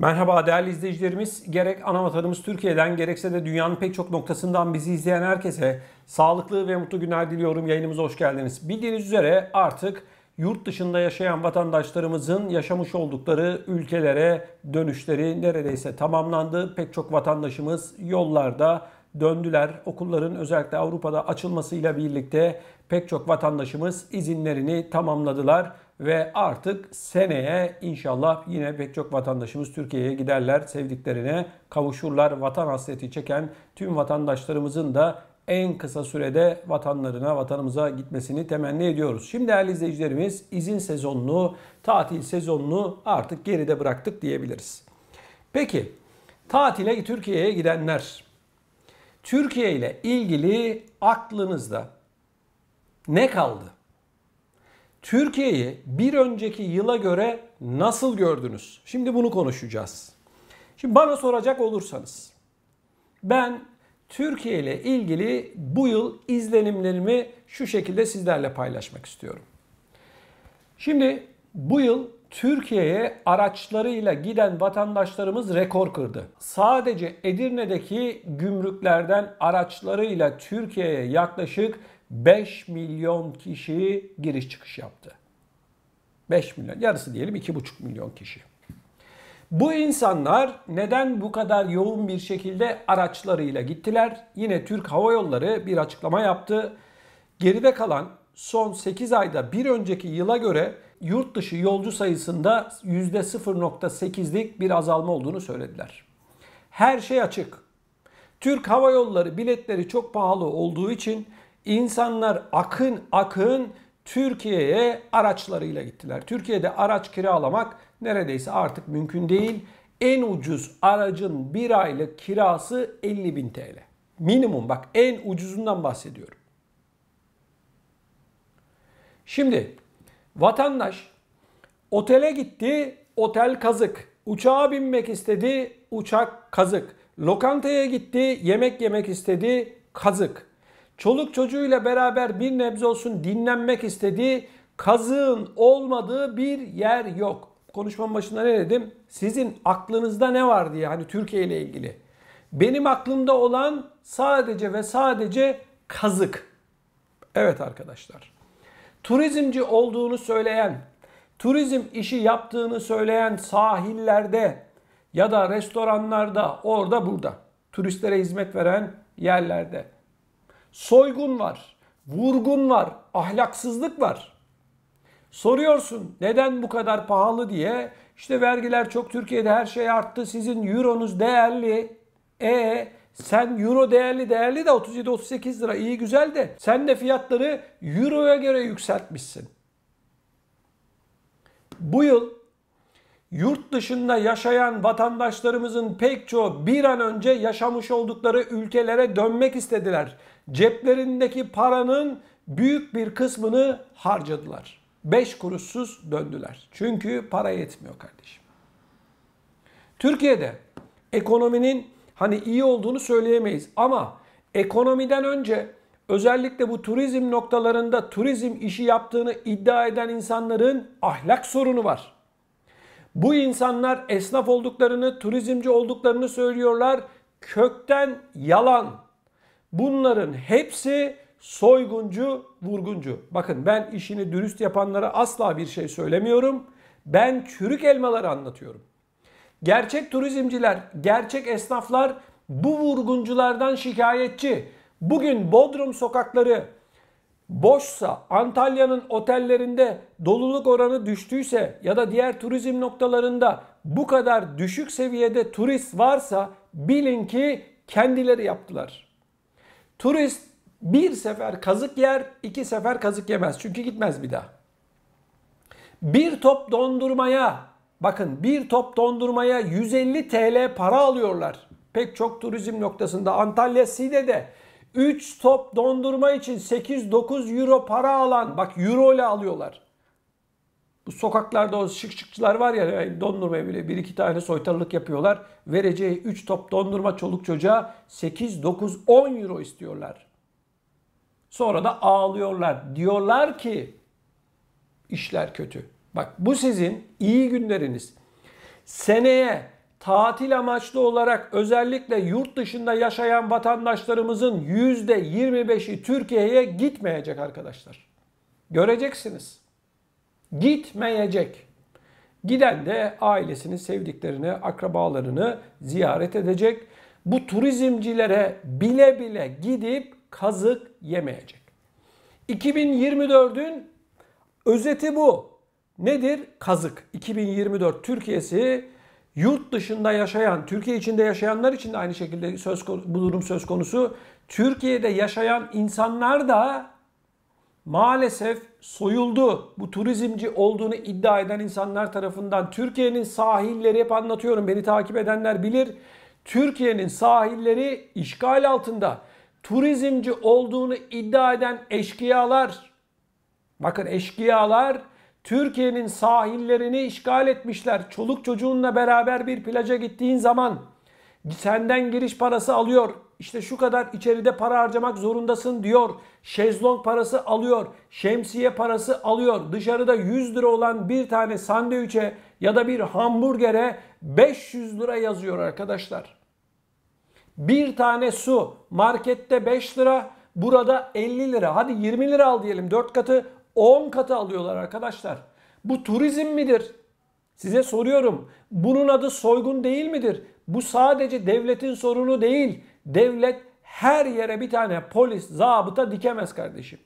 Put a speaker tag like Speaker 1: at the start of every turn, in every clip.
Speaker 1: Merhaba değerli izleyicilerimiz. Gerek ana vatanımız Türkiye'den gerekse de dünyanın pek çok noktasından bizi izleyen herkese sağlıklı ve mutlu günler diliyorum. Yayınımıza hoş geldiniz. Bildiğiniz üzere artık yurt dışında yaşayan vatandaşlarımızın yaşamış oldukları ülkelere dönüşleri neredeyse tamamlandı. Pek çok vatandaşımız yollarda döndüler. Okulların özellikle Avrupa'da açılmasıyla birlikte pek çok vatandaşımız izinlerini tamamladılar ve artık seneye inşallah yine pek çok vatandaşımız Türkiye'ye giderler, sevdiklerine kavuşurlar. Vatan hasreti çeken tüm vatandaşlarımızın da en kısa sürede vatanlarına, vatanımıza gitmesini temenni ediyoruz. Şimdi değerli izleyicilerimiz izin sezonunu, tatil sezonunu artık geride bıraktık diyebiliriz. Peki tatile Türkiye'ye gidenler Türkiye ile ilgili aklınızda ne kaldı? Türkiye'yi bir önceki yıla göre nasıl gördünüz? Şimdi bunu konuşacağız. Şimdi bana soracak olursanız ben Türkiye ile ilgili bu yıl izlenimlerimi şu şekilde sizlerle paylaşmak istiyorum. Şimdi bu yıl Türkiye'ye araçlarıyla giden vatandaşlarımız rekor kırdı. Sadece Edirne'deki gümrüklerden araçlarıyla Türkiye'ye yaklaşık 5 milyon kişi giriş çıkış yaptı. 5 milyon, yarısı diyelim 2,5 milyon kişi. Bu insanlar neden bu kadar yoğun bir şekilde araçlarıyla gittiler? Yine Türk Hava Yolları bir açıklama yaptı. Geride kalan son 8 ayda bir önceki yıla göre yurt dışı yolcu sayısında %0.8'lik bir azalma olduğunu söylediler. Her şey açık. Türk Hava Yolları biletleri çok pahalı olduğu için insanlar akın akın Türkiye'ye araçlarıyla gittiler. Türkiye'de araç kiralamak neredeyse artık mümkün değil. En ucuz aracın bir aylık kirası 50 bin TL. Minimum bak en ucuzundan bahsediyorum. Şimdi Vatandaş otele gitti, otel kazık. Uçağa binmek istedi, uçak kazık. Lokantaya gitti, yemek yemek istedi, kazık. Çoluk çocuğuyla beraber bir nebze olsun dinlenmek istedi, kazığın olmadığı bir yer yok. Konuşmanın başında ne dedim? Sizin aklınızda ne var diye hani Türkiye ile ilgili. Benim aklımda olan sadece ve sadece kazık. Evet arkadaşlar turizmci olduğunu söyleyen, turizm işi yaptığını söyleyen sahillerde ya da restoranlarda orada burada turistlere hizmet veren yerlerde soygun var, vurgun var, ahlaksızlık var. Soruyorsun neden bu kadar pahalı diye. İşte vergiler çok Türkiye'de her şey arttı. Sizin euronuz değerli. E sen euro değerli değerli de 37-38 lira iyi güzel de sen de fiyatları euroya göre yükseltmişsin. Bu yıl yurt dışında yaşayan vatandaşlarımızın pek çoğu bir an önce yaşamış oldukları ülkelere dönmek istediler. Ceplerindeki paranın büyük bir kısmını harcadılar. 5 kuruşsuz döndüler. Çünkü para yetmiyor kardeşim. Türkiye'de ekonominin hani iyi olduğunu söyleyemeyiz. Ama ekonomiden önce özellikle bu turizm noktalarında turizm işi yaptığını iddia eden insanların ahlak sorunu var. Bu insanlar esnaf olduklarını, turizmci olduklarını söylüyorlar. Kökten yalan. Bunların hepsi soyguncu, vurguncu. Bakın ben işini dürüst yapanlara asla bir şey söylemiyorum. Ben çürük elmaları anlatıyorum. Gerçek turizmciler, gerçek esnaflar bu vurgunculardan şikayetçi. Bugün Bodrum sokakları boşsa, Antalya'nın otellerinde doluluk oranı düştüyse ya da diğer turizm noktalarında bu kadar düşük seviyede turist varsa bilin ki kendileri yaptılar. Turist bir sefer kazık yer, iki sefer kazık yemez. Çünkü gitmez bir daha. Bir top dondurmaya Bakın bir top dondurmaya 150 TL para alıyorlar. Pek çok turizm noktasında Antalya Side'de 3 top dondurma için 8-9 euro para alan bak euro ile alıyorlar. Bu sokaklarda o şık şıkçılar var ya yani dondurmaya bile bir iki tane soytarılık yapıyorlar. Vereceği 3 top dondurma çoluk çocuğa 8-9-10 euro istiyorlar. Sonra da ağlıyorlar. Diyorlar ki işler kötü. Bak bu sizin iyi günleriniz. Seneye tatil amaçlı olarak özellikle yurt dışında yaşayan vatandaşlarımızın %25'i Türkiye'ye gitmeyecek arkadaşlar. Göreceksiniz. Gitmeyecek. Giden de ailesini, sevdiklerini, akrabalarını ziyaret edecek. Bu turizmcilere bile bile gidip kazık yemeyecek. 2024'ün özeti bu. Nedir? Kazık. 2024 Türkiye'si yurt dışında yaşayan, Türkiye içinde yaşayanlar için de aynı şekilde söz bu durum söz konusu. Türkiye'de yaşayan insanlar da maalesef soyuldu. Bu turizmci olduğunu iddia eden insanlar tarafından Türkiye'nin sahilleri hep anlatıyorum. Beni takip edenler bilir. Türkiye'nin sahilleri işgal altında. Turizmci olduğunu iddia eden eşkıyalar bakın eşkıyalar Türkiye'nin sahillerini işgal etmişler. Çoluk çocuğunla beraber bir plaja gittiğin zaman senden giriş parası alıyor. İşte şu kadar içeride para harcamak zorundasın diyor. Şezlong parası alıyor. Şemsiye parası alıyor. Dışarıda 100 lira olan bir tane sandviçe ya da bir hamburgere 500 lira yazıyor arkadaşlar. Bir tane su markette 5 lira, burada 50 lira. Hadi 20 lira al diyelim 4 katı 10 katı alıyorlar arkadaşlar. Bu turizm midir? Size soruyorum. Bunun adı soygun değil midir? Bu sadece devletin sorunu değil. Devlet her yere bir tane polis, zabıta dikemez kardeşim.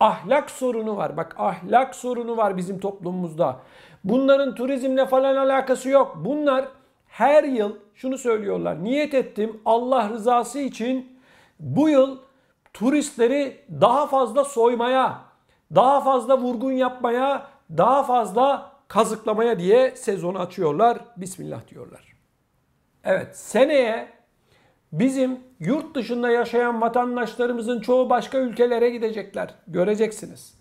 Speaker 1: Ahlak sorunu var. Bak ahlak sorunu var bizim toplumumuzda. Bunların turizmle falan alakası yok. Bunlar her yıl şunu söylüyorlar. Niyet ettim Allah rızası için bu yıl turistleri daha fazla soymaya, daha fazla vurgun yapmaya, daha fazla kazıklamaya diye sezonu açıyorlar. Bismillah diyorlar. Evet seneye bizim yurt dışında yaşayan vatandaşlarımızın çoğu başka ülkelere gidecekler. Göreceksiniz.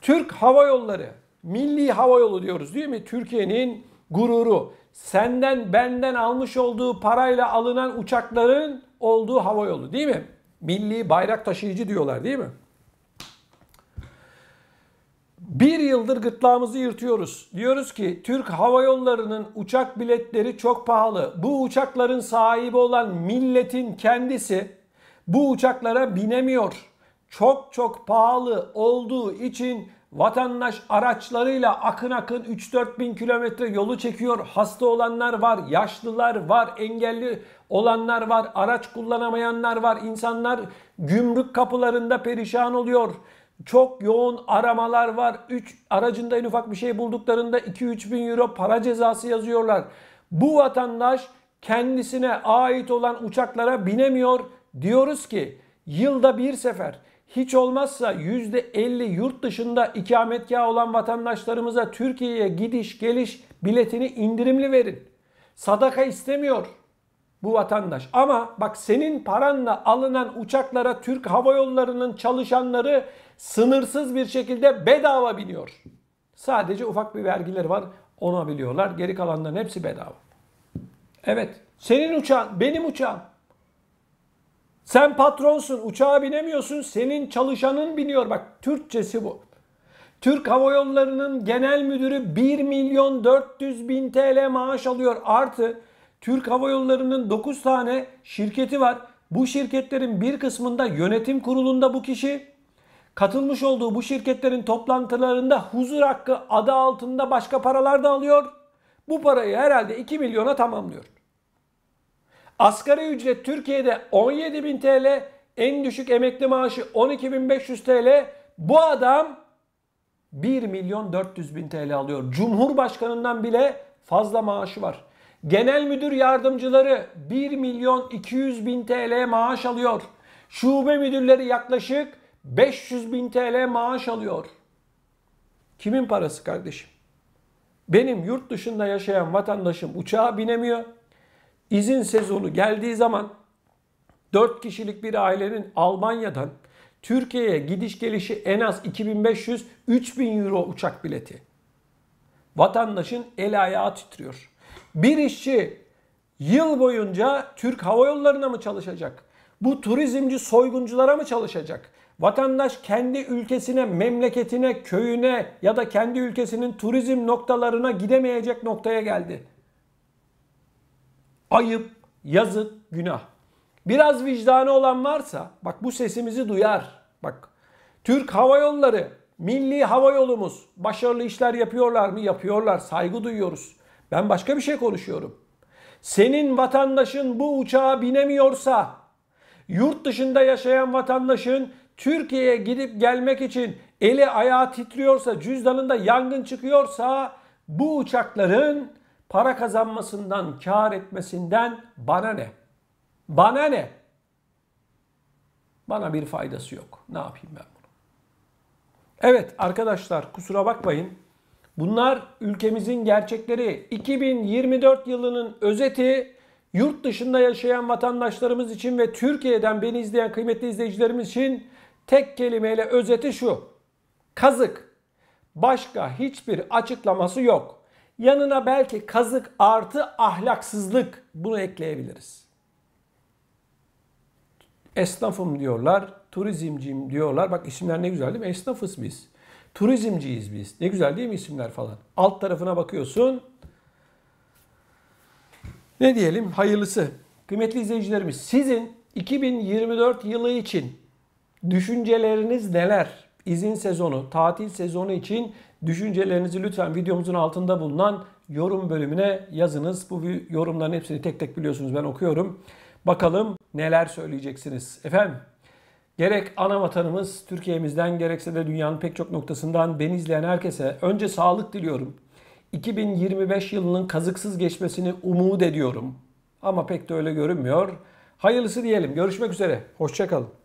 Speaker 1: Türk Hava Yolları, Milli Hava Yolu diyoruz değil mi? Türkiye'nin gururu. Senden benden almış olduğu parayla alınan uçakların olduğu hava yolu değil mi? Milli bayrak taşıyıcı diyorlar değil mi? yıldır gırtlağımızı yırtıyoruz. Diyoruz ki Türk Hava Yolları'nın uçak biletleri çok pahalı. Bu uçakların sahibi olan milletin kendisi bu uçaklara binemiyor. Çok çok pahalı olduğu için vatandaş araçlarıyla akın akın 3-4 bin kilometre yolu çekiyor. Hasta olanlar var, yaşlılar var, engelli olanlar var, araç kullanamayanlar var. İnsanlar gümrük kapılarında perişan oluyor. Çok yoğun aramalar var. 3 aracında en ufak bir şey bulduklarında 2-3 bin euro para cezası yazıyorlar. Bu vatandaş kendisine ait olan uçaklara binemiyor. Diyoruz ki yılda bir sefer hiç olmazsa %50 yurt dışında ikametgahı olan vatandaşlarımıza Türkiye'ye gidiş geliş biletini indirimli verin. Sadaka istemiyor bu vatandaş. Ama bak senin paranla alınan uçaklara Türk Hava Yolları'nın çalışanları sınırsız bir şekilde bedava biniyor. Sadece ufak bir vergileri var. Onu biliyorlar. Geri kalanların hepsi bedava. Evet. Senin uçağın, benim uçağım. Sen patronsun, uçağa binemiyorsun. Senin çalışanın biniyor. Bak Türkçesi bu. Türk Hava Yolları'nın genel müdürü 1 milyon 400 bin TL maaş alıyor. Artı Türk Hava Yolları'nın 9 tane şirketi var. Bu şirketlerin bir kısmında yönetim kurulunda bu kişi, Katılmış olduğu bu şirketlerin toplantılarında huzur hakkı adı altında başka paralar da alıyor. Bu parayı herhalde 2 milyona tamamlıyor. Asgari ücret Türkiye'de 17.000 TL, en düşük emekli maaşı 12.500 TL. Bu adam 1 milyon 400 bin TL alıyor. Cumhurbaşkanından bile fazla maaşı var. Genel müdür yardımcıları 1 milyon 200 bin TL maaş alıyor. Şube müdürleri yaklaşık 500 bin TL maaş alıyor. Kimin parası kardeşim? Benim yurt dışında yaşayan vatandaşım uçağa binemiyor. İzin sezonu geldiği zaman 4 kişilik bir ailenin Almanya'dan Türkiye'ye gidiş gelişi en az 2500-3000 euro uçak bileti. Vatandaşın el ayağı titriyor. Bir işçi yıl boyunca Türk Hava Yolları'na mı çalışacak? Bu turizmci soygunculara mı çalışacak? Vatandaş kendi ülkesine, memleketine, köyüne ya da kendi ülkesinin turizm noktalarına gidemeyecek noktaya geldi. Ayıp, yazık, günah. Biraz vicdanı olan varsa bak bu sesimizi duyar. Bak Türk Hava Yolları, milli hava yolumuz başarılı işler yapıyorlar mı? Yapıyorlar. Saygı duyuyoruz. Ben başka bir şey konuşuyorum. Senin vatandaşın bu uçağa binemiyorsa, yurt dışında yaşayan vatandaşın Türkiye'ye gidip gelmek için eli ayağı titriyorsa, cüzdanında yangın çıkıyorsa bu uçakların para kazanmasından, kar etmesinden bana ne? Bana ne? Bana bir faydası yok. Ne yapayım ben bunu? Evet arkadaşlar kusura bakmayın. Bunlar ülkemizin gerçekleri. 2024 yılının özeti yurt dışında yaşayan vatandaşlarımız için ve Türkiye'den beni izleyen kıymetli izleyicilerimiz için Tek kelimeyle özeti şu. Kazık. Başka hiçbir açıklaması yok. Yanına belki kazık artı ahlaksızlık bunu ekleyebiliriz. Esnafım diyorlar, turizmciyim diyorlar. Bak isimler ne güzel değil mi? Esnafız biz. Turizmciyiz biz. Ne güzel değil mi isimler falan? Alt tarafına bakıyorsun. Ne diyelim? Hayırlısı. Kıymetli izleyicilerimiz sizin 2024 yılı için Düşünceleriniz neler? İzin sezonu, tatil sezonu için düşüncelerinizi lütfen videomuzun altında bulunan yorum bölümüne yazınız. Bu yorumların hepsini tek tek biliyorsunuz ben okuyorum. Bakalım neler söyleyeceksiniz. Efendim Gerek ana vatanımız Türkiye'mizden gerekse de dünyanın pek çok noktasından beni izleyen herkese önce sağlık diliyorum. 2025 yılının kazıksız geçmesini umut ediyorum. Ama pek de öyle görünmüyor. Hayırlısı diyelim. Görüşmek üzere. Hoşçakalın.